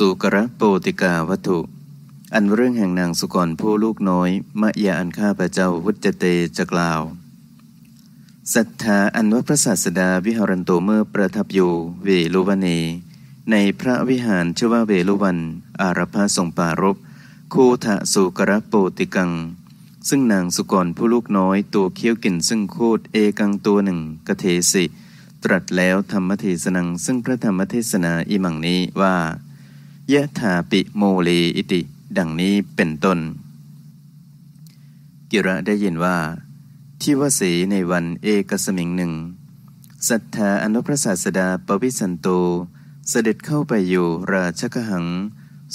สุกระโปติกาวัตถุ อันเรื่องแห่งนางสุกรผู้ลูกน้อย มะยาอันข้าพระเจ้าวุจเตจะกล่าวศรัทธาอันว่าพระศาสดาวิหารันโตเมื่อประทับอยู่เวลุวันีในพระวิหารชื่อว่าเวลุวันอารพาทรงปารบคูทะสุกระโปติกัง ซึ่งนางสุกรผู้ลูกน้อย ตัวเคี้ยวกลิ่นซึ่งโคดเอกังตัวหนึ่งกเทสิตรัสแล้วธรรมเทศนังซึ่งพระธรรมเทศนาอิมังนี้ว่ายะถาปิโมเลอิติ ดังนี้เป็นต้น กิระได้ยินว่า ที่วเสในวันเอกสมิงหนึ่ง สัทธาอนุพระศาสดาปวิสันโตเสด็จเข้าไปอยู่ราชกหัง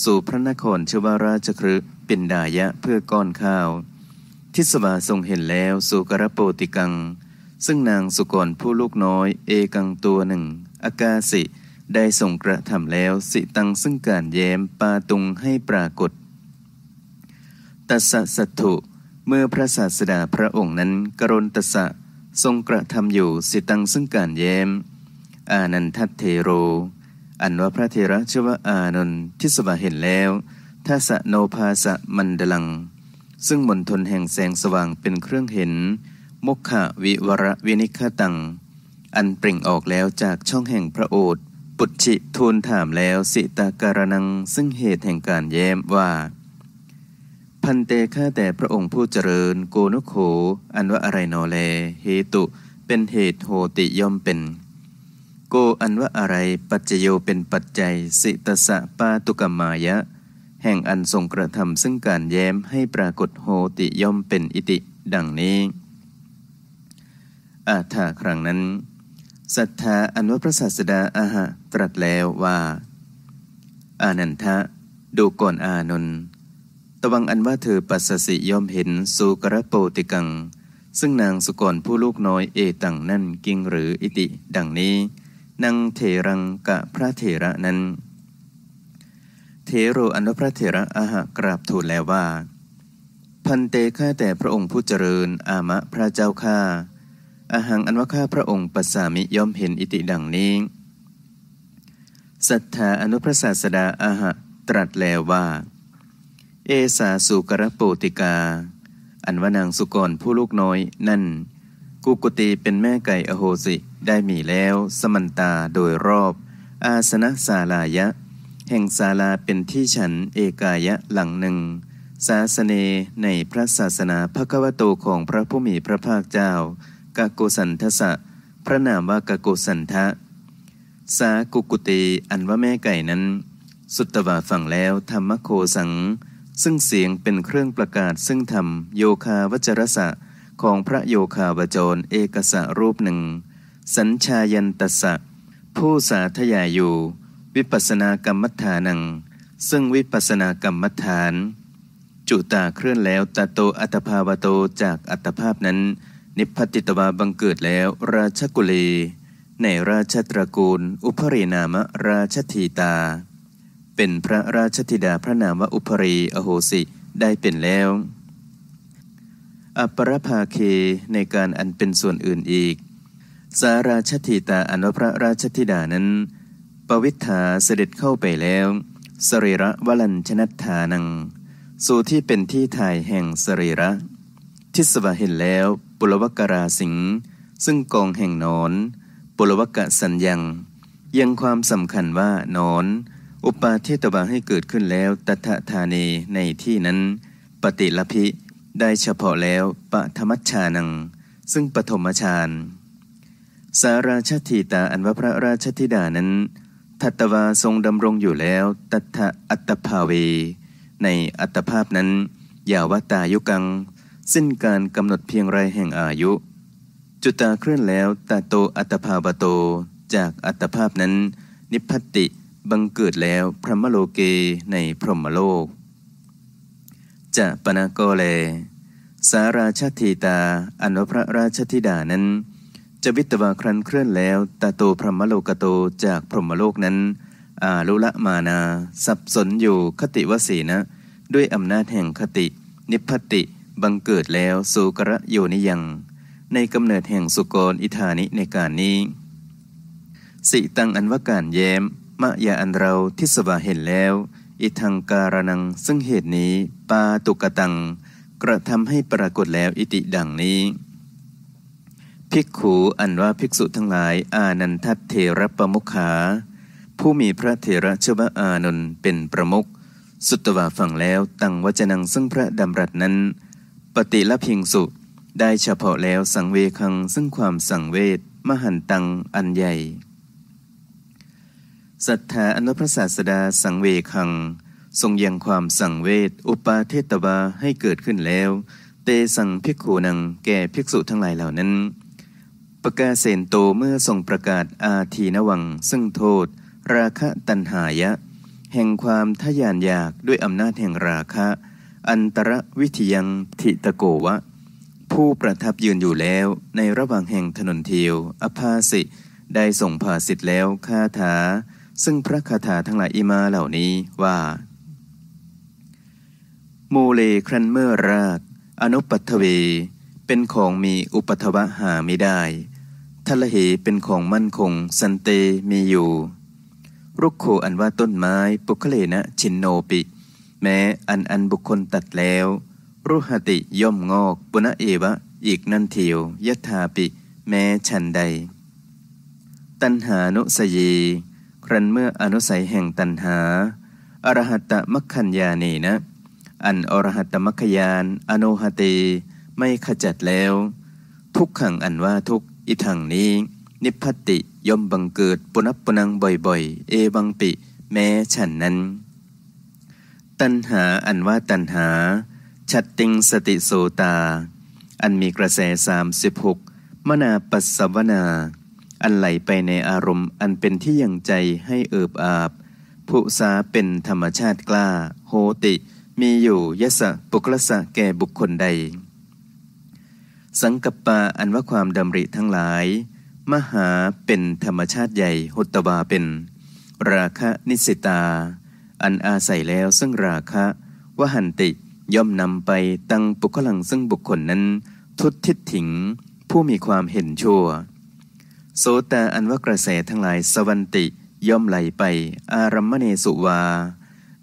สู่พระนครชวาราชครึปินดายะเพื่อก้อนข้าว ทิสวาทรงเห็นแล้วสุกรโปติกัง ซึ่งนางสุกรผู้ลูกน้อยเอกังตัวหนึ่งอากาศิได้ทรงกระทำแล้วสิตังซึ่งการแย้มปาตุงให้ปรากฏ ตัสสะสัตถุเมื่อพระศาสดาพระองค์นั้นกรณตัสสะทรงกระทำอยู่สิตังซึ่งการแย้ม อานันทัตเทโร อันว่าพระเทระชวะอานนทิสวาเห็นแล้วทัสโนภาสะมันดลัง ซึ่งมนทนแห่งแสงสว่างเป็นเครื่องเห็น มกขะวิวรวินิคตังอันเปล่งออกแล้วจากช่องแห่งพระโอษฐปุจฉิทูลถามแล้วสิตาการนังซึ่งเหตุแห่งการแย้มว่า พันเตฆ่าแต่พระองค์ผู้เจริญโกนุโขอันว่าอะไรนอแลเหตุเป็นเหตุโหติย่อมเป็น โกอันว่าอะไรปัจโยเป็นปัจจัย สิตสะปาตุกมายะ แห่งอันทรงกระทำซึ่งการแย้ม ให้ปรากฏโหติย่อมเป็นอิติดังนี้ อาถาครั้งนั้นศรัทธาอันว่าพระศาสดาอาหะตรัสแล้วว่า อานันทะ ดูก่อนอานน์ตวังอันว่าเธอปัสสิย่อมเห็นสุกระโปติกัง ซึ่งนางสุกรผู้ลูกน้อยเอตังนั่นกิงหรืออิติดังนี้นางเทรังกะพระเถระนั้น เทโรอันว่าพระเถระอาหะกราบทูลแล้วว่า พันเตข้าแต่พระองค์ผู้เจริญอามะพระเจ้าข้าอหังอันว่าข้าพระองค์ปัสสามิย่อมเห็นอิติดังนี้ สัทธาอนุพระศาสดาอาหะ ตรัสแล้วว่า เอสาสุกรโปติกา อันว่านางสุกรผู้ลูกน้อยนั่น กุกุตีเป็นแม่ไก่อโหสิได้มีแล้วสมันตาโดยรอบ อาสนะศาลายะ แห่งศาลาเป็นที่ฉัน เอกายะหลังหนึ่ง ศาสเนในพระศาสนาพระกวโตของพระผู้มีพระภาคเจ้ากโกสันทสะพระนามว่ากโกสันทะสากุกุเตอันว่าแม่ไก่นั้น สุตตวาฝั่งแล้วธรรมโคสังซึ่งเสียงเป็นเครื่องประกาศ ซึ่งธรรมโยคาวจรสะของพระโยคาวจรเอกสะรูปหนึ่งสัญชายันตสะผู้สาธยายอยู่ วิปัสสนากรรมฐานังซึ่งวิปัสนากรรมฐาน จุตาเคลื่อนแล้วตาโตอัตภาวโตจากอัตภาพนั้นนิพพติตวาบังเกิดแล้วราชกุลีในราชตระกูล อุภรีนามราชธีตาเป็นพระราชธิดาพระนามอุภรีอโหสิได้เป็นแล้วอปรภาเคในการอันเป็นส่วนอื่นอีก สาราชธีตาอันว่าพระราชธิดานั้นปวิทธาเสด็จเข้าไปแล้วสรีระวลันชนัฐานัง สู่ที่เป็นที่ถ่ายแห่งสรีระทิศวะเห็นแล้วปุรวกราสิงซึ่งกองแห่งนอนปุรวกะสัญญัง ยังความสำคัญว่านอน อุปาทิตวะให้เกิดขึ้นแล้วตถธาเนในที่นั้น ปฏิลพิได้เฉพาะแล้วปะธรรมชานัง ซึ่งปฐมฌานสาราชธีตาอันว่าพระราชธิดานั้นทัตวาทรงดำรงอยู่แล้วตัทอัตภาเวในอัตภาพนั้นยาวตายุกังสิ้นการกำหนดเพียงไรแห่งอายุ จุตาเคลื่อนแล้วตาโตอัตภาบโตจากอัตภาพนั้น นิพพติ บังเกิดแล้วพรหมโลเกในพรหมโลก จะปนาโกเลสาราชธีตาอันวพระราชธิดานั้น จะวิตวาครันเคลื่อนแล้วตาโตพรหมโลกโตจากพรหมโลกนั้น อาลุละมานาสับสนอยู่คติวสีนะ ด้วยอำนาจแห่งคติ นิพพติบังเกิดแล้วสุกระโยนิยัง ในกำเนิดแห่งสุกรอิธานิในการนี้ สิตังอันว่าการแย้มมะยาอันเราทิสวาเห็นแล้ว อิทังการนังซึ่งเหตุนี้ ปาตุกตัง กระทำให้ปรากฏแล้วอิติดังนี้ ภิกขูอันว่าภิกษุทั้งหลายอานันทเทระประมุขา ผู้มีพระเถระชื่อว่าอานนท์เป็นประมุขสุตวาฟังแล้วตังวจนังซึ่งพระดำรัสนั้นฏิละพิงสุได้เฉพาะแล้วสังเวคังซึ่งความสังเวทมหันตังอันใหญ่ศรัทธาอนุพระศาสดา สังเวคัง ทรงยังความสังเวทอุปาเทตวาให้เกิดขึ้นแล้ว เตสังพิกขูนัง แก่ภิกษุทั้งหลายเหล่านั้น ประกาศเซนโตเมื่อทรงประกาศอาทีนวัง ซึ่งโทษ ราคะตันหายะ แห่งความทยานอยากด้วยอำนาจแห่งราคะอันตรวิทยังทิตโกวะผู้ประทับยืนอยู่แล้วในระหว่างแห่งถนนเทียวอภาสิได้ส่งภาสิทธ์แล้วคาถาซึ่งพระคาถาทั้งหลายอิมาเหล่านี้ว่าโมเลครันเมอราชอนุปัทเว เป็นของมีอุปัทวะหาไม่ได้ทละเหเป็นของมั่นคงสันเตมีอยู่ รุกโคอันว่าต้นไม้ปุคเลนะชินโนปิแม้อันอันบุคคลตัดแล้วรูหติย่อมงอกปุณเอวะอีกนั่นเทียวยถาปิแม้ฉันใด ตัณหานุสยีครั้นเมื่ออนุสัยแห่งตัณหา อรหัตตมัคคัญญาเนนะ อันอรหัตตมัคคยานอโนหติไม่ขจัดแล้ว ทุกขังอันว่าทุกอิทังนี้ นิพพติย่อมบังเกิดปุณปุนังบ่อยๆ เอวังปิ แม้ฉันนั้นตัณหาอันว่าตัณหาชัดติงสติโสตา อันมีกระแสสามสิบหกมนาปัสสวนา อันไหลไปในอารมณ์อันเป็นที่ยังใจให้เอิบอาบ ผู้สาเป็นธรรมชาติกล้า โหติ มีอยู่ยะสะปุกลสะแก่บุคคลใด สังกปาอันว่าความดำริทั้งหลาย มหาเป็นธรรมชาติใหญ่หตวาเป็น ราคะนิสิตาอันอาศัยแล้วซึ่งราคะวหันติย่อมนำไปตั้งปุคลังซึ่งบุคคลนั้นทุตทิฏถิงผู้มีความเห็นชั่ว โสตาอันว่ากระแสทั้งหลายสวันติย่อมไหลไปอารัมมเนสุวา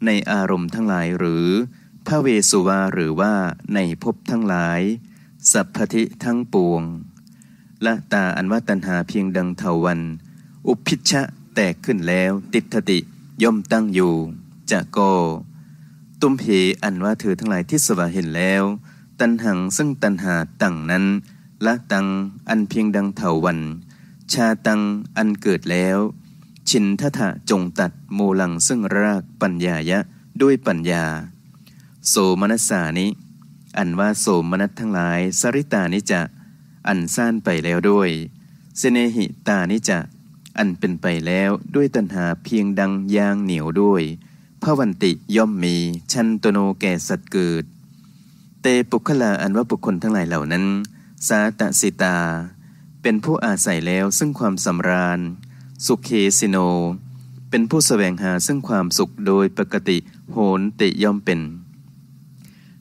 ในอารมณ์ทั้งหลายหรือพระเวสุวาหรือว่าในภพทั้งหลาย สัพพิทั้งปวงละตาอันว่าตันหาเพียงดังเทวันอุพิชะแตกขึ้นแล้วติทติย่อมตั้งอยู่จะโกตุมเพอันว่าเธอทั้งหลายที่สวาเห็นแล้ว ตันหังซึ่งตันหาตั้งนั้นละตังอันเพียงดังเถาวัน ชาตังอันเกิดแล้ว ชินทะทะจงตัดโมลังซึ่งรากปัญญายะด้วยปัญญา โสมนัสสานิ อันว่าโสมนัสทั้งหลายสริตานิจะอันซ่านไปแล้วด้วย เสเนหิตานิจะ อันเป็นไปแล้วด้วยตัณหาเพียงดังยางเหนียวด้วยพวันติย่อมมีชันตโนแก่สัตว์เกิดเตปุคลาอันว่าบุคคลทั้งหลายเหล่านั้นสาตสิตา เป็นผู้อาศัยแล้วซึ่งความสำราญ สุเคสิโน เป็นผู้สแสวงหาซึ่งความสุขโดยปกติโหนติย่อมเป็น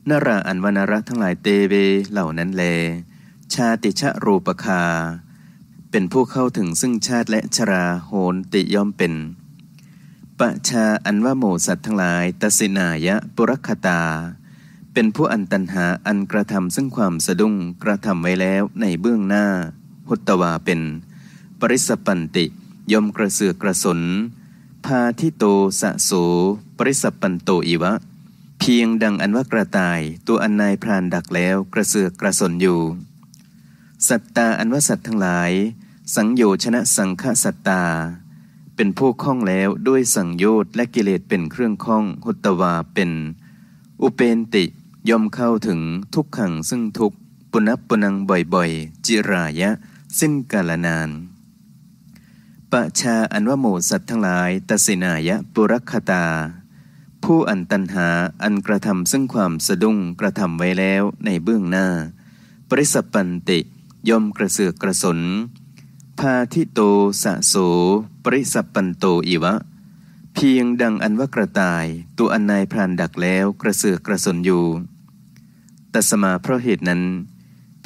นาราอันวนาระทั้งหลายเตเวเหล่านั้นแล ชาติชะรูปคา เป็นผู้เข้าถึงซึ่งชาติและชราโหนติย่อมเป็นปะชาอันว่าหมูสัตว์ทั้งหลายตสินายะปุรคตา เป็นผู้อันตันหาอันกระทำซึ่งความสะดุ้งกระทำไว้แล้วในเบื้องหน้าหุตวาเป็น ปริสปันติยมกระเสือกกระสน พาทิโตสะโสปริสปันโตอิวะ เพียงดังอันว่ากระต่ายตัวอันนายพรานดักแล้วกระเสือกกระสนอยู่ สัตตาอันว่าสัตว์ทั้งหลาย สังโยชนะสังฆสัตตาเป็นผู้คล้องแล้วด้วยสังโยชน์และกิเลสเป็นเครื่องคล้องหุตวาเป็น อุเปนติย่อมเข้าถึงทุกขังซึ่งทุกปุณปุนังบ่อยๆจิรายะสิ้นกาลนานปะชาอันว่ามสัตว์ทั้งหลายตสินายะปุรักตา ผู้อันตันหาอันกระทำซึ่งความสะดุ้งกระทำไว้แล้วในเบื้องหน้า ปริสปันติ ย่อมกระเสือกกระสนพาทิโตสะโส ปริสัพปันโตอิวะ เพียงดังอันว่ากระต่ายตัวอันนายพรานดักแล้วกระเสือกกระสนอยู่ตัสมาเพราะเหตุนั้น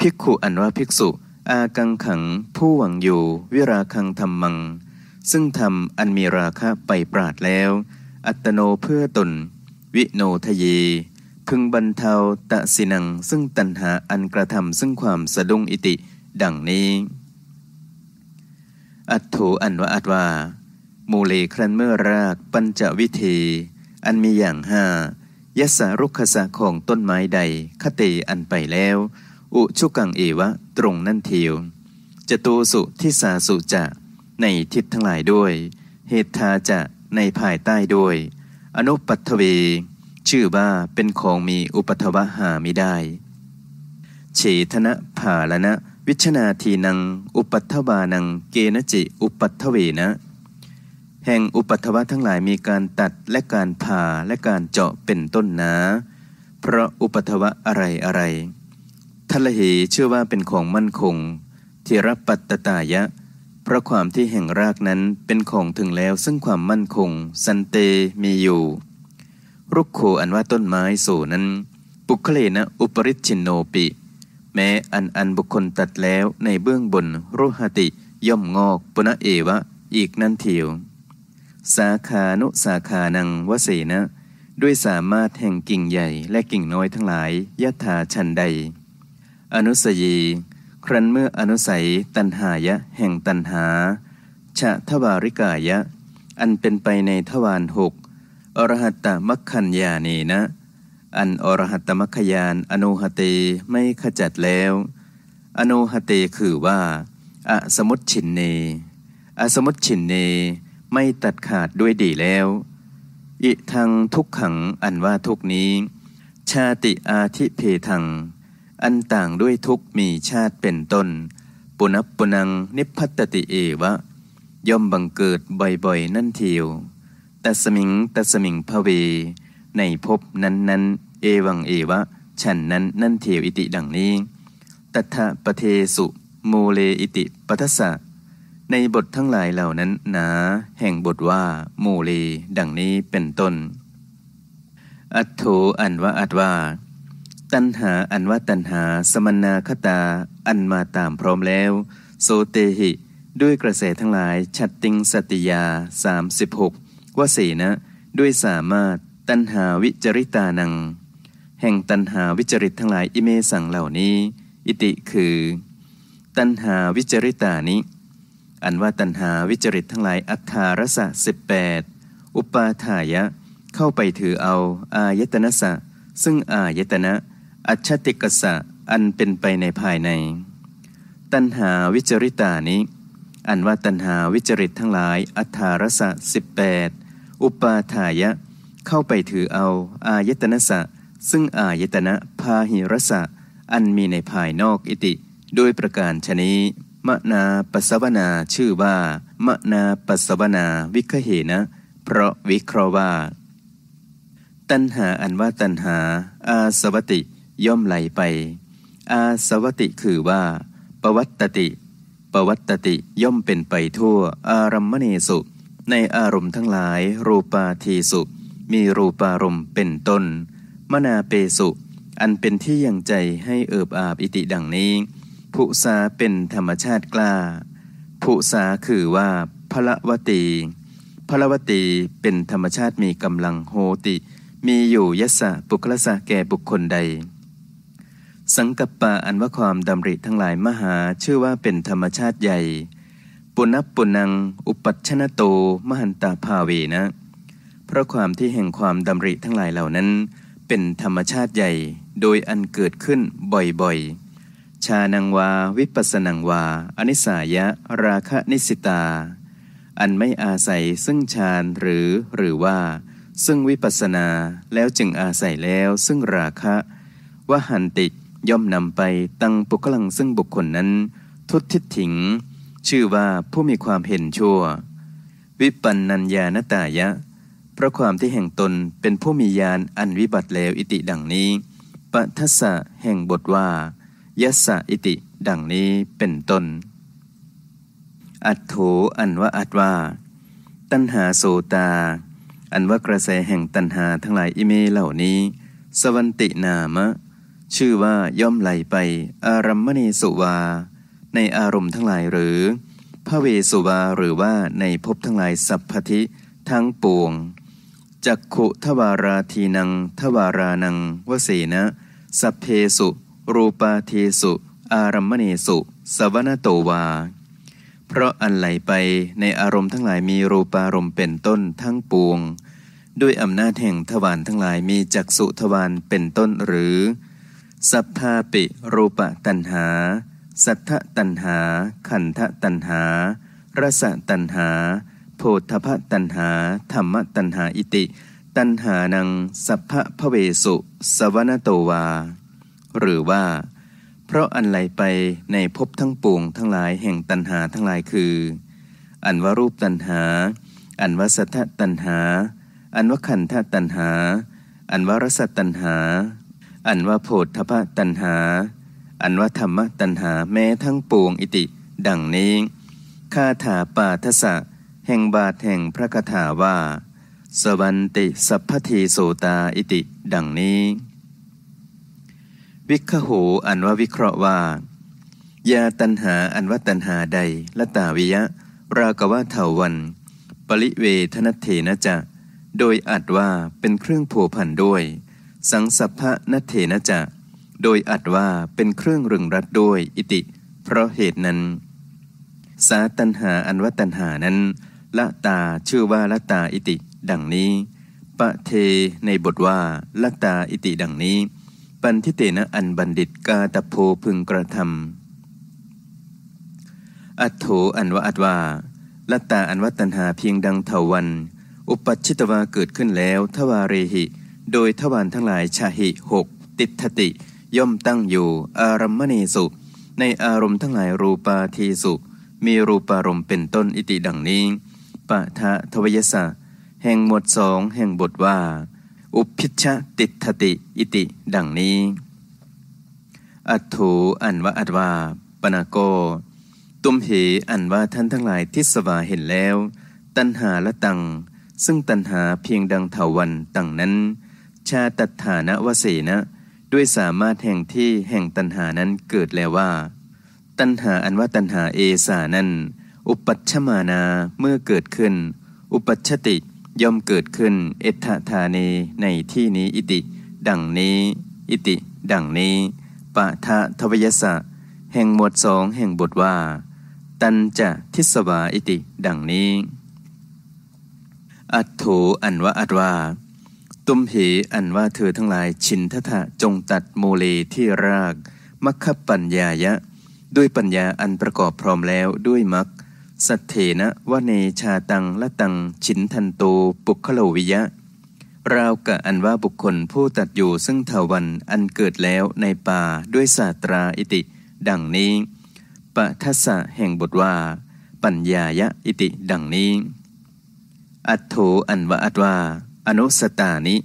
ภิกขุอันว่าภิกษุอากังขังผู้หวังอยู่วิราคังธรรมัง ซึ่งทำอันมีราคะไปปราดแล้ว อัตโนเพื่อตนวิโนทยยพึงบรรเทาตะสินังซึ่งตัณหาอันกระทำซึ่งความสะดุ้งอิติดังนี้อัตถูอันวะอัตวา มูลีครันเมื่อรากปัญจวิธี อันมีอย่างห้ายสารุกขสะของต้นไม้ใดคเตอันไปแล้ว อุชุกังเอวะตรงนั่นเทียว จะตูสุทิสาสุจะ ในทิศทั้งหลายด้วย เหตทาจะในภายใต้ด้วย อนุปัตเว ชื่อว่าเป็นของมีอุปัทวะหาไม่ได้เฉทนะผาละนะวิชนาทีนัง อุปัฏบานังเกณจิอุปัฏเวนะ แห่งอุปัฏวะทั้งหลายมีการตัดและการผ่าและการเจาะเป็นต้นนะเพราะอุปัฏวะอะไรอะไรทะเลเหเชื่อว่าเป็นของมั่นคง ทีรปัตตายะ เพราะความที่แห่งรากนั้นเป็นของถึงแล้วซึ่งความมั่นคง สันเตมีอยู่รุกโคอันว่าต้นไม้โสนั้น ปุคเลนะอุปริชินโนปิแม้อันอันบุคคลตัดแล้วในเบื้องบนรูหติย่อมงอกปุณเอวะอีกนั่นเถียวสาขานุสาขานังวเสนะ ด้วยสามารถแห่งกิ่งใหญ่และกิ่งน้อยทั้งหลายยะถาชันใด อนุสยี ครั้นเมื่ออนุสัยตันหายะแห่งตันหาชะทวาริกายะ อันเป็นไปในทวารหกอรหัตตมัคคัญญาเนนะอันอรหัตตมัคคยานอนุหเตไม่ขจัดแล้วอนุหเตคือว่า อสมุตฉินเน อสมุตฉินเน ไม่ตัดขาดด้วยดีแล้วอิทังทุกขังอันว่าทุกนี้ ชาติอาทิเพทัง อันต่างด้วยทุกมีชาติเป็นต้น ปุนับปุนังนิพพัตติเอวะ ย่อมบังเกิดบ่อยๆ นั่นเทียวตัสมิงตัสมิงพเวในภพนั้น ๆ เอวังเอวะ ฉันนั้นนั่นเทวอิติดังนี้ ตัทะปะเทสุโมเลอิติปัทสะ ในบททั้งหลายเหล่านั้นหนาแห่งบทว่าโมเลดังนี้เป็นต้น อัตโธอันว่าอัตว่าตัณหาอันว่าตัณหาสมนาคตาอันมาตามพร้อมแล้วโสเตหิ ด้วยกระแสทั้งหลายชัดติงสติยา 36 ว่าสีนะ ด้วยสามารถตันหาวิจริตานัง แห่งตันหาวิจริตทั้งหลายอิเมสังเหล่านี้ อิติคือ ตันหาวิจริตานิอันว่าตันหาวิจริตทั้งหลายอัคคารสะสิบปดอุปาทายะ เข้าไปถือเอา อายตนะสะซึ่งอายตนะอัชติกสะอันเป็นไปในภายใน ตันหาวิจริตานิอันว่าตันหาวิจริตทั้งหลายอัทารสะสิบปดอุปาทายะเข้าไปถือเอา อายตนะสะซึ่งอายตนะพาหิรสะ อันมีในภายนอกอิติ โดยประการชนีมมนาปัสวนาชื่อว่ามนาปัสวนาวิคเหนะเพราะวิเคราะห์ว่า ตัณหาอันว่าตัณหา อาสวติย่อมไหลไป อาสวติคือว่า ปวัตติปวัตติย่อมเป็นไปทั่วอารัมมเนสุในอารมณ์ทั้งหลายรูปาทีสุมีรูปารมณ์เป็นต้น มนาเปสุ อันเป็นที่ยังใจให้เอิบอาบอิติดังนี้ผุสาเป็นธรรมชาติกล้าผุสาคือว่าพระวตีพระวตีเป็นธรรมชาติมีกำลังโหติ มีอยู่ยศปุคลสะแก่บุคคลใด สังกัปปะอันว่าความดำริทั้งหลายมหาชื่อว่าเป็นธรรมชาติใหญ่ ปุณณปุณัง อุปัชนโต มหันตาภาเวนะเพราะความที่แห่งความดำริทั้งหลายเหล่านั้น เป็นธรรมชาติใหญ่ โดยอันเกิดขึ้นบ่อยๆ ชานังวา วิปัสนังวา อนิสายะ ราคะนิสิตา อันไม่อาศัยซึ่งฌาน หรือ หรือว่า ซึ่งวิปัสนาแล้วจึงอาศัยแล้วซึ่งราคะวหันติย่อมนำไปตั้งปุกลังซึ่งบุคคลนั้น ทุตทิฐิง ชื่อว่าผู้มีความเห็นชั่ว วิปันนัญญาณตายะพราะความที่แห่งตนเป็นผู้มีญาณอันวิบัติแล้วอิติดังนี้ปัทสสะแห่งบทว่า ยัสสะอิติดังนี้เป็นต้นอัตโถอันว่าอัตว่าตัณหาโสตา อันว่ากระแสแห่งตัณหาทั้งหลายอิเมเหล่านี้ สวันตินามะ ชื่อว่าย่อมไหลไป อารัมมณีสุวา ในอารมณ์ทั้งหลายหรือ พระเวสุวาหรือว่าในภพทั้งหลายสัพพทิทั้งปวงจักขุทวาราทีนัง ทวารานังวเสนะ สัพเพสุ รูปาเทสุ อารัมมเนสุ สวนโตวา เพราะอันไหลไปในอารมณ์ทั้งหลายมีรูปารมณ์เป็นต้นทั้งปวงด้วยอำนาจแห่งทวารทั้งหลายมีจักสุทวารเป็นต้นหรือสัพพาปิ รูปะตันหา สัทธตันหา ขันธตันหารสตันหาโพธพตัณหาธรรมตัณหาอิติ ตัณหานังสัพพะพเวสุ สวนโตวา หรือว่า เพราะอันไหลไปในภพทั้งปวงทั้งหลายแห่งตัณหาทั้งหลายคือ อันวารูปตัณหา อันวสัทธตัณหา อันว่ขันธตัณหา อันวารสตัณหา อันว่าโพธพตัณหา อันว่าธรรมตัณหาแม้ทั้งปวงอิติ ดังนี้คาถาปาทสะแห่งบาทแห่งพระคาถาว่า สวันติสัพพทีโสตาอิติ ดังนี้วิคโหอันว่าวิเคราะห์ว่ายาตันหาอันว่าตันหาใดละตาวิยะ รากวะเถาวันปริเวทนเถนะจะโดยอัดว่าเป็นเครื่องผัวพันด้วย สังสัพพะนเถนะจะโดยอัดว่าเป็นเครื่องรึงรัดด้วยอิติ เพราะเหตุนั้น สาตันหาอันว่าตันหานั้นละตา ชื่อว่าละตาอิติดังนี้ ปะเทในบทว่าละตาอิติดังนี้ ปันทิเตนะอันบัณฑิตกาตโพพึงกระทำอัตโธอันวะอัตวาละตาอันวัตันหาเพียงดังเถาวัน อุปัชิตวาเกิดขึ้นแล้วทวารรหิ โดยทวารทั้งหลายชาหิหก ติทติ ย่อมตั้งอยู่ อารัมมณีสุ ในอารมณ์ทั้งหลายรูปาทีสุมีรูปารมณ์เป็นต้นอิติดังนี้ปะทะทวยสะแห่งหมวดสองแห่งบทว่า อุพิชติทติอิติ ดังนี้อัตโถอันว่าอัตวาปนาโก ตุมเหอันว่าท่านทั้งหลายทิสวาเห็นแล้ว ตัณหาละตัง ซึ่งตัณหาเพียงดังเถาวันตังนั้น ชาตัฐานะวเสนะด้วยสามารถแห่งที่แห่งตัณหานั้นเกิดแล้วว่า ตัณหาอันว่าตัณหาเอสานั้นอุปัชมานาเมื่อเกิดขึ้น อุปัชติย่อมเกิดขึ้น เอธทานีในที่นี้อิติ ดังนี้ อิติ ดังนี้ปะทะทวยสะ แห่งหมวดสองแห่งบทว่า ตันจะทิสวาอิติดังนี้ อัตโถอันว่าอัตวา ตุมเหอันว่าเธอทั้งหลายชินทะทะจงตัดโมเลที่รากมัคคปัญญายะ ด้วยปัญญาอันประกอบพร้อมแล้วด้วยมัคสัทเถนะวเนชาตังละตังชินทันโตปุคโลวิยะ ราวกะอันว่าบุคคลผู้ตัดอยู่ซึ่งเทวันอันเกิดแล้วในป่าด้วยศาสตราอิติ ดังนี้ปะทัสะแห่งบทว่า ปัญญายะอิติดังนี้ อัตโถอันวาอัตวาอนุสตานิ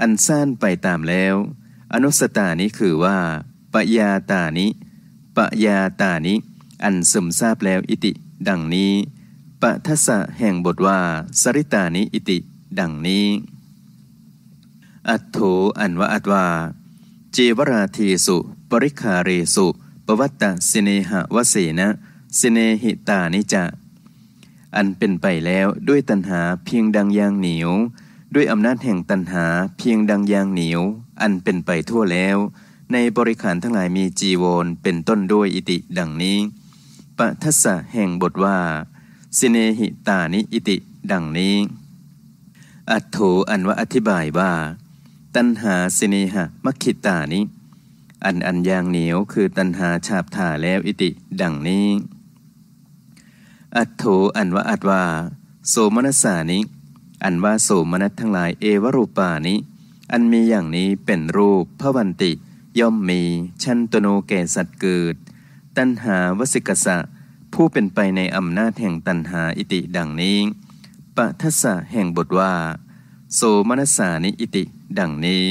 อันสร้างไปตามแล้ว อนุสตานิคือว่าปยาตานิปยาตานิอันสมทราบแล้วอิติดังนี้ปะทัสะแห่งบทว่าสริตานิอิติ ดังนี้ อัตโถอันวะอัตวาเจวราทีสุปริคาเรสุ ปวัตตสิเนหะวเสนะ สิเนหิตานิจะ อันเป็นไปแล้วด้วยตัณหาเพียงดังยางเหนียวด้วยอำนาจแห่งตัณหาเพียงดังยางเหนียวอันเป็นไปทั่วแล้ว ในบริขารทั้งหลายมีจีวรเป็นต้นด้วยอิติดังนี้ปทัสสะแห่งบทว่า สิเนหิตานิอิติดังนี้ อัตโถอันว่าอธิบายว่า ตัณหาสิเนหะมคิตานิ อัน อันยางเหนียวคือตัณหาฉาบถ่าแล้วอิติดังนี้ อัตโถอันว่าอัตว่าโสมนัสสานิ อันว่าโสมนัสทั้งหลายเอวรูปานิอันมีอย่างนี้เป็นรูปพระวันติย่อมมีชั้นตโนแก่สัตว์เกิดตัณหาวสิกสะ ผู้เป็นไปใน อำนาจแห่งตัณหาอิติดังนี้ ปะทัสะแห่งบทว่าโสมนัสสานิอิติดังนี้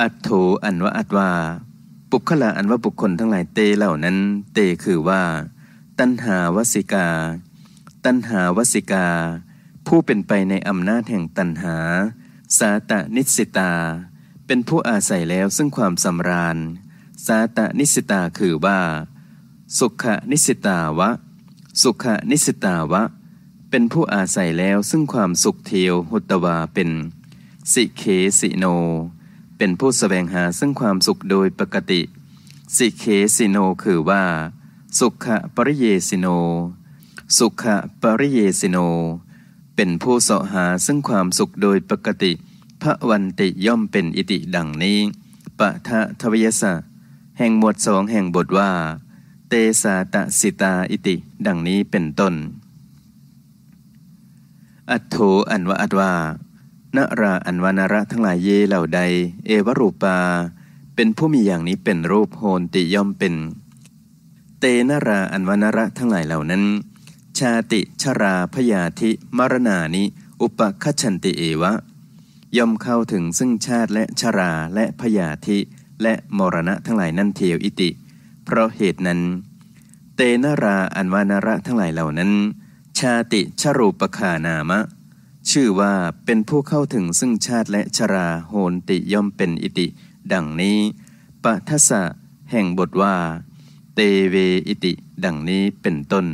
อัตโถอันวะอัตวา ปุคละอันว่าบุคคล ทั้งหลายเตเหล่านั้น เตคือว่า ตัณหาวสิกา ตัณหาวสิกา ผู้เป็นไปใน อำนาจแห่งตัณหาสาตะนิสิตา เป็นผู้อาศัยแล้วซึ่งความสำราญสาตานิสิตาคือว่า สุขนิสิตาวะ สุขนิสิตาวะ เป็นผู้อาศัยแล้วซึ่งความสุขเทียวหุตวาเป็น สิเคสิโน เป็นผู้สแสวงหาซึ่งความสุขโดยปกติ สิเคสิโน คือว่า สุขปริเยสิโน สุขปริเยสิโน เป็นผู้เสาะหาซึ่งความสุขโดยปกติพระวันติย่อมเป็นอิติดังนี้ปะทะทวยสะแห่งหมวดสองแห่งบทว่า เตสาตสิตาอิติ ดังนี้เป็นต้น อัตโธอันวะอัตวานาราอันวานาระทั้งหลายเยเหล่าใด เอวรูปา เป็นผู้มีอย่างนี้เป็นรูปโหนติย่อมเป็น เตนาราอันวานาระทั้งหลายเหล่านั้น ชาติชราพยาธิมรณานิ อุปคัชันติเอวะ ย่อมเข้าถึงซึ่งชาติและชราและพยาธิและมรณะทั้งหลายนั่นเทวอิติ เพราะเหตุนั้น เตนราอันวานระทั้งหลายเหล่านั้น ชาติชรูปขานามะ ชื่อว่าเป็นผู้เข้าถึงซึ่งชาติและชราโหนติย่อมเป็นอิติ ดังนี้ปะทะสะแห่งบทว่า เตเวอิติดังนี้เป็นต้น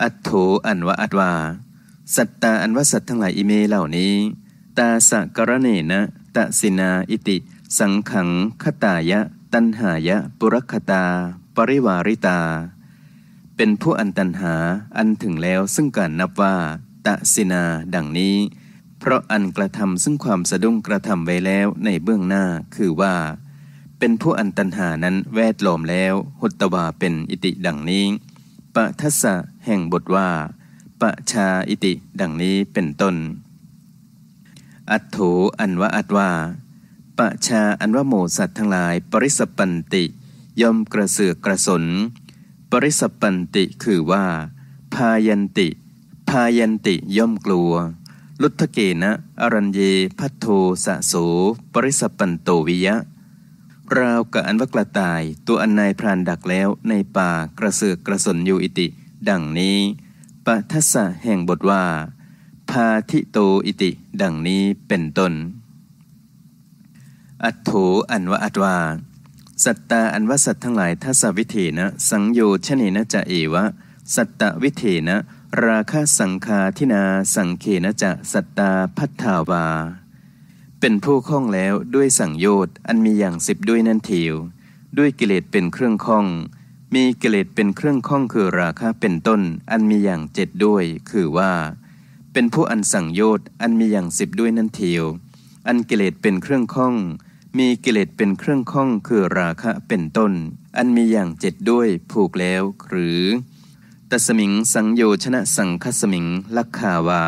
อัตโธอันวะอัตวา สัตตาอันวะสัตทั้งหลายอิเมเหล่านี้ ตาสะกรเนนะตะสินาอิติสังขังคตายะ ตันหายะปุรคตา ปริวาริตา เป็นผู้อันตันหาอันถึงแล้วซึ่งการนับว่าตะสินาดังนี้ เพราะอันกระทำซึ่งความสะดุ้งกระทำไว้แล้วในเบื้องหน้าคือว่า เป็นผู้อันตันหานั้นแวดล้อมแล้วหตวาเป็นอิติดังนี้ปะทัศะแห่งบทว่าปะชาอิติดังนี้เป็นต้น อัตโถอันวะอัตว่าะชาอันว่าหมูสัตว์ทั้งหลาย ปริสปันติ ย่อมกระเสือกกระสน ปริสปันติคือว่าพายันติพายันติย่อมกลัว ลุทธเกณะอรัญเยพัทโทสะโสปริสปันโตวิยะราวกับอันว่ากระต่ายตัวอันนายพรานดักแล้วในป่ากระเสือกกระสนอยู่อิติ ดังนี้ปัทสสะแห่งบทว่า พาทิโตอิติดังนี้เป็นต้นอัตโอันวะอัตวา สัตตาอันวะสัตทั้งหลายทัศวิถีนะ สังโยชนินะจะเอวะสัตตวิถีนะ ราคาสังคาทินา สังเคนะจะสัตตาพัทธาวา เป็นผู้คล่องแล้วด้วยสังโยชน์อันมีอย่างสิบด้วยนั่นเทียวด้วยกิเลสเป็นเครื่องคล่อง มีกิเลสเป็นเครื่องคล่องคือราคะเป็นต้น อันมีอย่างเจ็ดด้วย คือว่า เป็นผู้อันสังโยชน์อันมีอย่างสิบด้วยนั่นเทียวอันกิเลสเป็นเครื่องคล่องมีกิเลสเป็นเครื่องข้อง คือราคะเป็นต้น อันมีอย่างเจ็ดด้วยผูกแล้ว หรือ ตสมิงสังโยชนะสังคสมิงลักขาวา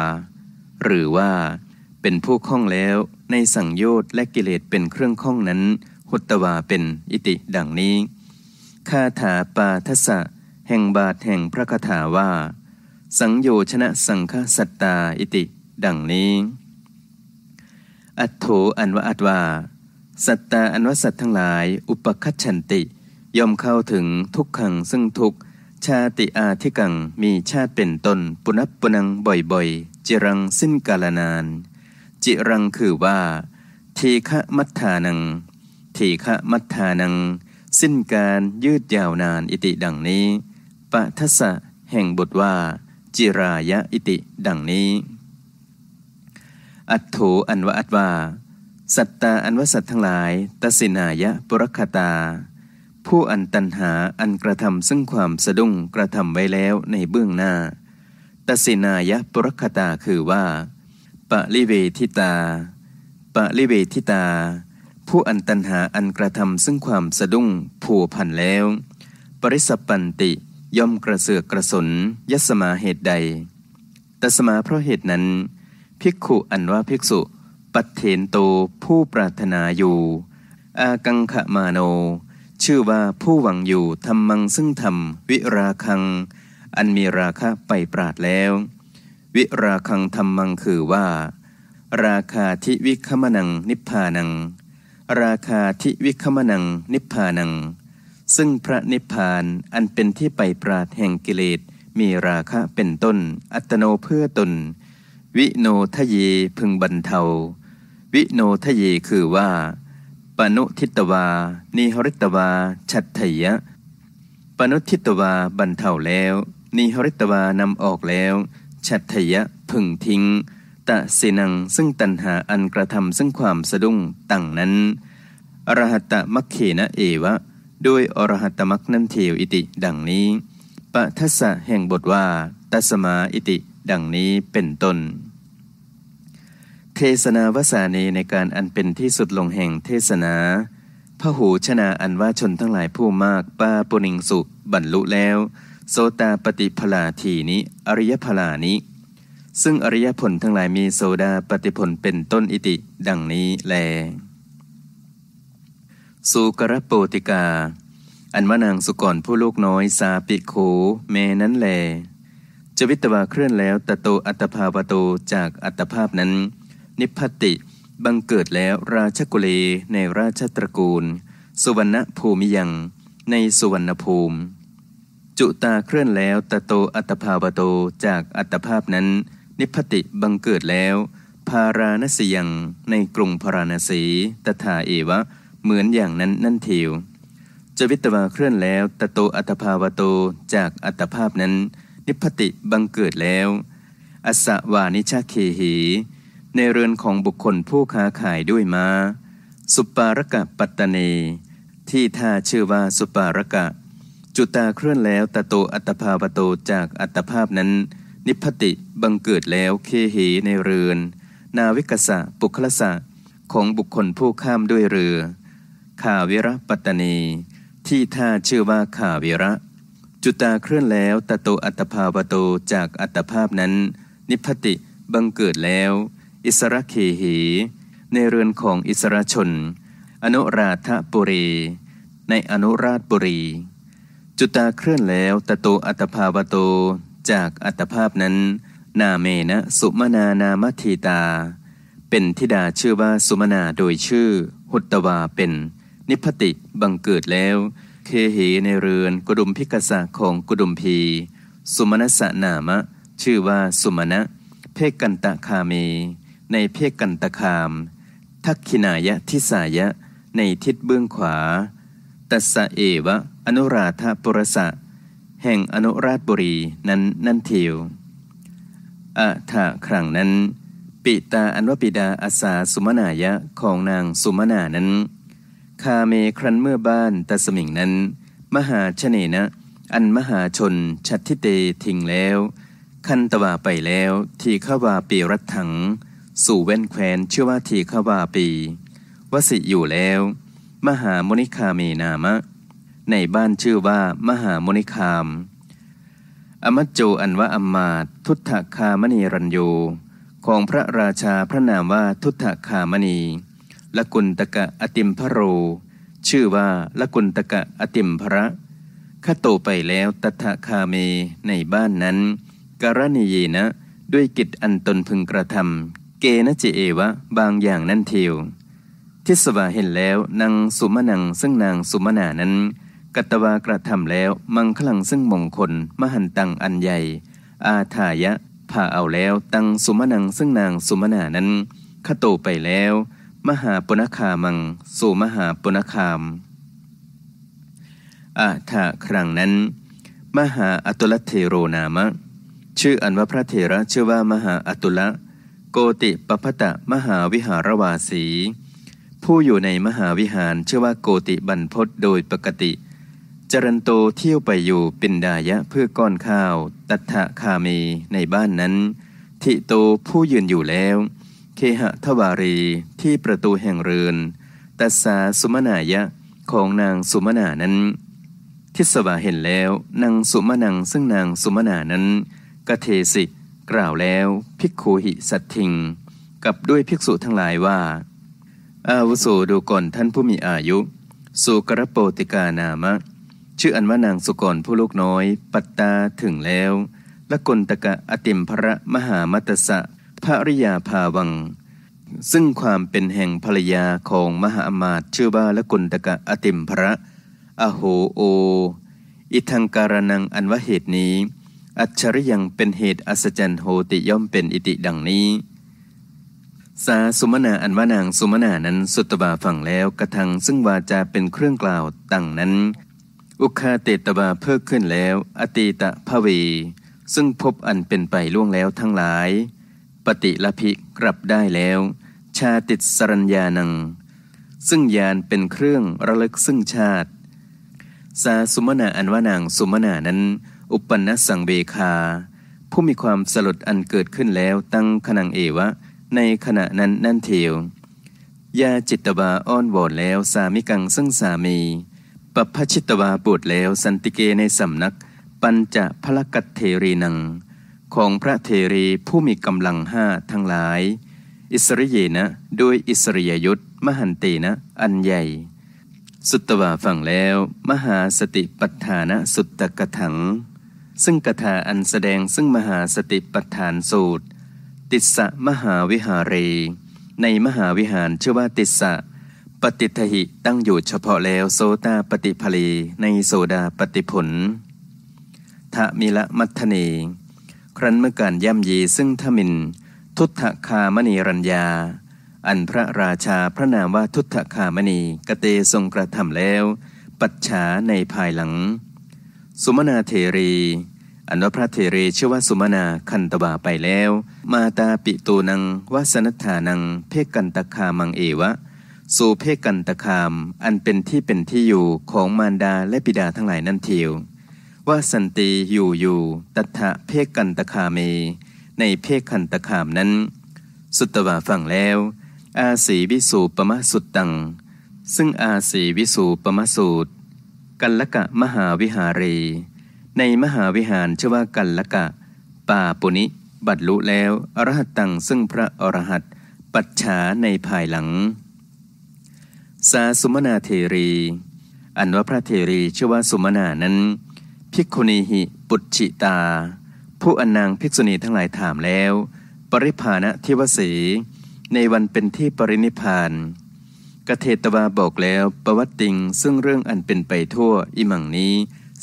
หรือว่าเป็นผู้ข้องแล้วในสังโยชน์และกิเลสเป็นเครื่องข้องนั้นหุตวาเป็นอิติดังนี้คาถาปาทสะแห่งบาทแห่งพระคาถาว่า สังโยชนะสังฆสัตตาอิติดังนี้อัตโธอันวะอัตวาสัตตาอันวสัตทั้งหลายอุปคัตฉันติ ย่อมเข้าถึงทุกขังซึ่งทุกชาติอาทิกังมีชาติเป็นตนปุนับปุนังบ่อยๆ จิรังสิ้นกาลนาน จิรังคือว่า ทีฆะมัทธานังทีฆะมัทธานัง สิ้นการยืดยาวนานอิติดังนี้ปะทัสะแห่งบทว่า จิรายะอิติดังนี้ อัตโถอันวะอัตว่าสัตตาอันวสัตทั้งหลายตสินายะปุรคตา ผู้อันตันหาอันกระทำซึ่งความสะดุ้งกระทำไว้แล้วในเบื้องหน้าตสินายะปุรคตาคือว่า ปะลิเวทิตา ปะลิเวทิตา ผู้อันตันหาอันกระทำซึ่งความสะดุ้งผูพันแล้ว ปริสปันติย่อมกระเสือกกระสน ยัสมาเหตุใดแตสมาเพราะเหตุนั้น ภิกขุอันว่าภิกษุปัตเถนโตผู้ปรารถนาอยู่ อากังขมาโน ชื่อว่าผู้หวังอยู่ธรรมังซึ่งธรรมวิราคัง อันมีราคะไปปราดแล้ว วิราคังธรรมังคือว่า ราคาทิวิคมนังนิพพานัง ราคาทิวิคมนังนิพพานัง ซึ่งพระนิพพานอันเป็นที่ไปปราดแห่งกิเลสมีราคะเป็นต้น อัตโนเพื่อตน วิโนทะเยพึงบรรเทาวิโนทะเยคือว่า ปนุทิตวานิหริตวาชัตถยะ ปนุทิตวาบรรเทาแล้วนิหริตวานำออกแล้วชัตถยะพึงทิ้งตะสินังซึ่งตันหาอันกระทำซึ่งความสะดุ้งตั้งนั้นอรหัตมัคเขนะเอวะด้วยอรหัตมักนันเทวอิติดังนี้ปะทัสสะแห่งบทว่าตัสมาอิติดังนี้เป็นต้นเทศนาวสานีในการอันเป็นที่สุดลงแห่งเทศนาพระหูชนะอันว่าชนทั้งหลายผู้มากป้าปุณิงสุบรรลุแล้วโสตาปฏิพลาทีนี้ อริยพลานี้ซึ่งอริยผลทั้งหลายมีโสดาปฏิผลเป็นต้นอิติดังนี้แลสุกรโปติกา อันว่านางสุกรผู้ลูกน้อยสาปิโคแม่นั้นแลจวิตวาเคลื่อนแล้วตะโตอัตภาวโตจากอัตภาพนั้นนิพพติบังเกิดแล้วราชกุเลในราชตระกูล สุวรรณภูมิยัง ในสุวรรณภูมิ จุตาเคลื่อนแล้วตะโตอัตภาวโตจากอัตภาพนั้น นิพพติบังเกิดแล้ว พาราณสียังในกรุงพาราณสี ตถาเอวะเหมือนอย่างนั้นนั่นเทียวจวิตวาเคลื่อนแล้วตะโตอัตภาวโตจากอัตภาพนั้น นิพพติบังเกิดแล้วอสวานิชาเคหีในเรือนของบุคคลผู้ค้าขายด้วยมา้า สุปารกะปัตตเนที่ท่าชื่อว่าสุปารกะ จุตาเคลื่อนแล้วตะโตอัตภาปโตจากอัตภาพนั้น นิพติบังเกิดแล้วเคเหในเรือนนาวิกษะปุคลสะของบุคคลผู้ข้ามด้วยเรือขาวิระปัตตเนที่ท่าชื่อว่าขาวิระ จุตาเคลื่อนแล้วตะโตอัตภาปโตจากอัตภาพนั้น นิพติบังเกิดแล้วอิสระเคหีในเรือนของอิสระชน อนุราธปุรี ในอนุราชบุรี จุตาเคลื่อนแล้วตโตอัตภาวโต จากอัตภาพนั้น นาเมนะสุมนานามทีตา เป็นธิดาชื่อว่าสุมนาโดยชื่อ หุตวาเป็น นิพติบังเกิดแล้ว เคหในเรือนกุดุมพิกษะของกุดุมพี สุมนัสนามะ ชื่อว่าสุมณะเพกกันตะคามีในเพกกันตะคาม ทักขินายะทิสายะในทิศเบื้องขวา ตัสสะเอวะอนุราธปุรสะแห่งอนุราชบุรีนั้นนั่นเทียวอะถะครั้งนั้นปิตาอันวปิดาอาสาสุมนายะของนางสุมนานั้นคาเมครันเมื่อบ้านตสมิงนั้น มหาชเนนะ อันมหาชนชัดทิเตทิ้งแล้วคันตวาไปแล้วทีขาวาปีรัตถังสู่เว้นแคว้นชื่อว่าทีฆวาปี วสิอยู่แล้ว มหามนิคามีนามะ ในบ้านชื่อว่า มหามนิคาม อมัจโจอันว่าอมมาตทุตถคามณีรัญโยของพระราชาพระนามว่าทุตถคามณีละกุลตกะอติมพโร ชื่อว่าละกุลตกะอติมพระข้าโตไปแล้วตถคาเมในบ้านนั้นการณียนะ ด้วยกิจอันตนพึงกระทำเกนะจิเอวะบางอย่างนั่นเทียวทิศวาเห็นแล้วนางสุมานังซึ่งนางสุมานานั้นกัตวากระทำแล้วมังคลังซึ่งมงคล มหันตังอันใหญ่ อาทายะผ่าเอาแล้วตังสุมานังซึ่งนางสุมานานั้น ขโตไปแล้ว มหาปนคามังสู่มหาปนคาม อาทาครั้งนั้น มหาอตุลเทโรนามะ ชื่ออันว่าพระเทระชื่อว่ามหาอตุละโกติปพตตมหาวิหารวาสี ผู้อยู่ในมหาวิหารเชื่อว่าโกติบรรพศโดยปกติจรันโตเที่ยวไปอยู่ปินดายะเพื่อก้อนข้าว ตัทะคาเมในบ้านนั้นทิโตผู้ยืนอยู่แล้วเคหะทวารีที่ประตูแห่งเรือน ตัสสาสุมนายะของนางสุมนานั้น ทิศวาเห็นแล้วนางสุมนังซึ่งนางสุมนานั้นกเทสิกล่าวแล้วภิกขุหิสัตทิง กับด้วยภิกษุทั้งหลายว่า อาวุโสดูก่อนท่านผู้มีอายุสุกรโปติกานามะ ชื่ออันว่านางสุกรผู้ลูกน้อย ปัตตาถึงแล้วละกลตกะอติมพระมหามัตสะภริยาภาวัง ซึ่งความเป็นแห่งภรยาของมหาอมาตชื่อว่าละกลตกะอติมพระอโหโอ อิทังการนังอันว่าเหตุนี้อัจฉริยังเป็นเหตุอัศจรรย์โหติย่อมเป็นอิติดังนี้ สาสุมนาอันว่านางสุมนานั้นสุตบาฟังแล้วกระทังซึ่งวาจาเป็นเครื่องกล่าวตั้งนั้น อุคาเตตบาเพิ่มขึ้นแล้ว อติตะภเวซึ่งพบอันเป็นไปล่วงแล้วทั้งหลายปฏิลภิกลับได้แล้ว ชาติสรัญญานัง ซึ่งยานเป็นเครื่องระลึกซึ่งชาติ สาสุมนาอันว่านางสุมนานั้นอุปนนสังเบคา ผู้มีความสลดอันเกิดขึ้นแล้วตั้งขนังเอวะ ในขณะนั้นนั่นเทวยาจิตวาอ้อนวอนแล้วสามิกังซึ่งสามีปัพชิตวาบวชแล้วสันติเกในสำนัก ปัญจะพลกัตเทรีนัง ของพระเทรีผู้มีกำลังห้าทั้งหลาย อิสริเยนะโดยอิสริยยุทธมหันตีนะอันใหญ่ สุตตวาฟังแล้วมหาสติปัฏฐานะสุตตะกถังซึ่งกถาอันแสดงซึ่งมหาสติปัฏฐานสูตร ติสสะมหาวิหารีในมหาวิหารชื่อว่าติสสะปฏิทหิตั้งอยู่เฉพาะแล้วโซตาปฏิภลีในโซดาปฏิผลทะมิละมัทเนครั้นเมื่อการย่ำยีซึ่งทมิน ทุตถคามณีรัญญา อันพระราชาพระนามว่าทุตถคามณีกเตทรงกระทำแล้ว ปัจฉาในภายหลังสุมนาเทเรอันว่าพระเทเรชื่อว่าสุมนาคันตบาไปแล้ว มาตาปิตูนังวาสนัฐานัง เพกกันตคามังเอวะ สู่เพกกันตคามอันเป็นที่เป็นที่อยู่ของมารดาและปิดาทั้งหลายนั่นเทียวว่าสันติอยู่อยู่ตัทะเพกกันตคาเม ในเพกขันตคามนั้น สุตตวาฟังแล้ว อาศีวิสูปมะสุตตัง ซึ่งอาศีวิสูปมะสูตรกันละกะมหาวิหารี ในมหาวิหารชื่อว่ากันละกะป่าปุนิบัตลุแล้วอรหัตตังซึ่งพระอรหัตปัจฉาในภายหลัง สาสุมนาเทรี อันว่าพระเทรีชื่อว่าสุมนานั้นภิกขุณีหิปุจิตา ผู้อนนางภิกษุณีทั้งหลายถามแล้ว ปริภาณทิวสีในวันเป็นที่ปรินิพานกเทตวาบอกแล้วประวัติิงซึ่งเรื่องอันเป็นไปทั่วอิมังนี้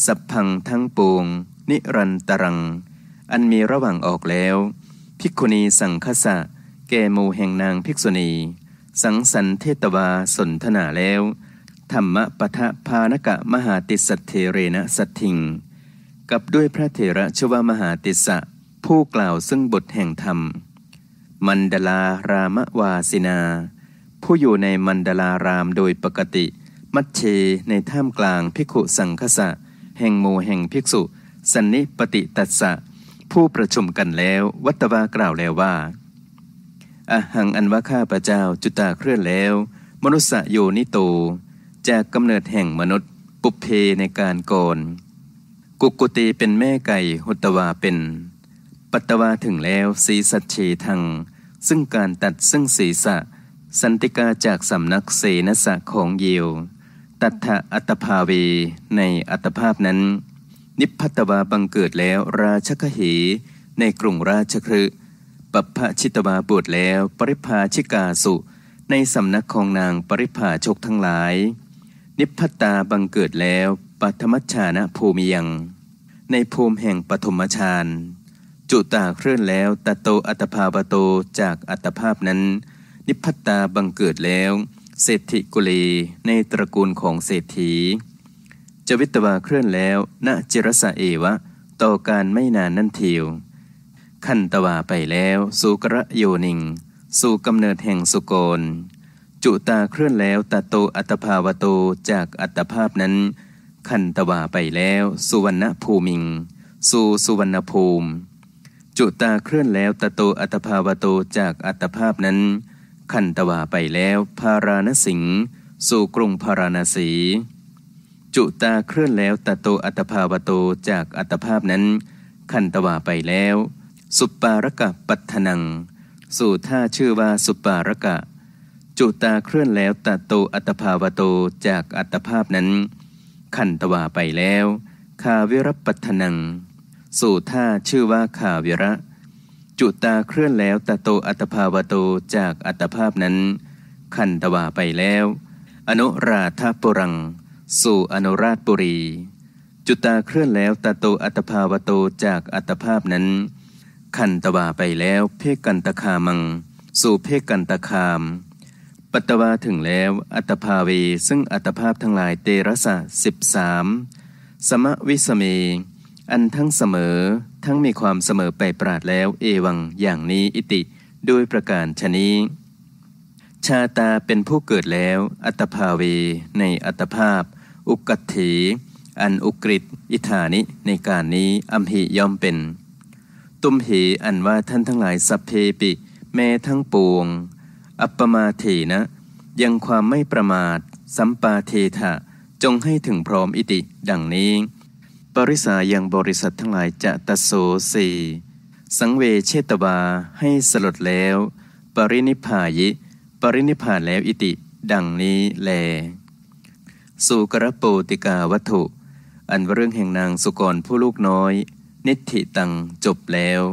สับพังทั้งปวงนิรันตรัง อันมีระหว่างออกแล้ว ภิกขุณีสังคสะแกโมแห่งนางภิกษุณี สังสันเทตวาสนทนาแล้ว ธรรมะปะทะพานกะมหาติสัตเทเรนะสัตถิง กับด้วยพระเถระชวามหาติสะผู้กล่าวซึ่งบทแห่งธรรมมันดลารามวาสินาผู้อยู่ในมันดลารามโดยปกติ มัชเชในท่ามกลางภิกขุสังคสะแห่งโมแห่งภิกษุ สันนิปฏิตัสสะ ผู้ประชุมกันแล้ววัตวากล่าวแล้วว่าอะหังอันว่าข้าพระเจ้าจุตาเคลื่อนแล้ว มนุษยโยนิโตจากกำเนิดแห่งมนุษย์ปุเพในการก่อนกุกุตีเป็นแม่ไก่หุตวาเป็น ปัตตวาถึงแล้วสีสัจเชทังซึ่งการตัดซึ่งศีรษะสันติกาจากสำนักเสนสะของเยลตัทธอัตภาเวในอัตภาพนั้น นิพพัตวาบังเกิดแล้วราชคเหในกรุงราชครืปปพชิตวาบวชแล้วปริภาชิกาสุในสำนักของนางปริภาชกทั้งหลาย นิพพตาบังเกิดแล้วปัทมชานะภูมิยังในภูมิแห่งปฐมฌานจุตาเคลื่อนแล้วตโตอัตภาปโตจากอัตภาพนั้นนิพพตาบังเกิดแล้ว เศรษฐิกุลีในตระกูลของเศรษฐี จวิตวาเคลื่อนแล้วณจิรสะเอวะ ต่อการไม่นานนั่นเทียวขันตวาไปแล้วสุกระโยนิงสู่กำเนิดแห่งสุโกนจุตาเคลื่อนแล้วตาโตอัตภาวโตจากอัตภาพนั้น ขันตวาไปแล้ว สุวรรณภูมิง สู่สุวรรณภูมิ จุตาเคลื่อนแล้วตาโตอัตภาวโตจากอัตภาพนั้นคันตวาไปแล้ว พาราณสิงสู่กรุงพาราณสี จุตาเคลื่อนแล้วตะโตอัตภาวโตจากอัตภาพนั้นคันตวาไปแล้วสุปปารกะปัทนัง สู่ท่าชื่อว่าสุปปารกะ จุตาเคลื่อนแล้วตะโตอัตภาวโตจากอัตภาพนั้นคันตวาไปแล้วคาวิรปัทนัง สู่ท่าชื่อว่าคาวิระจุตาเคลื่อนแล้วตะโตอัตภาวโตจากอัตภาพนั้นขันตวาไปแล้วอนุราธปุรัง สู่อนุราชปุรี จุตาเคลื่อนแล้วตะโตอัตภาวโตจากอัตภาพนั้นขันตวาไปแล้วเพกันตคามัง สู่เพกันตคาม ปัตตวาถึงแล้ว อัตภาเวซึ่งอัตภาพทั้งหลายเตระสะสิบสามสมะวิสเมอันทั้งเสมอทั้งมีความเสมอไปปราดแล้วเอวังอย่างนี้อิติด้วยประการชนี้ชาตาเป็นผู้เกิดแล้ว อัตภาเวในอัตภาพ อุกัตถี อันอุกฤษอิฐานิในการนี้อัมหิย่อมเป็น ตุมหีอันว่าท่านทั้งหลายสัพเพปิแม้ทั้งปวงอัปปมาเถนะ ยังความไม่ประมาทสัมปาเทถะจงให้ถึงพร้อมอิติดังนี้ปริสายังบริษัททั้งหลายจะตะโสสีสังเวเชตวาให้สลดแล้ว ปรินิพายิ ปรินิพานแล้วอิติ ดังนี้แลสุกรโปติกาวัตถุ อันเรื่องแห่งนางสุกรผู้ลูกน้อย นิธิตังจบแล้ว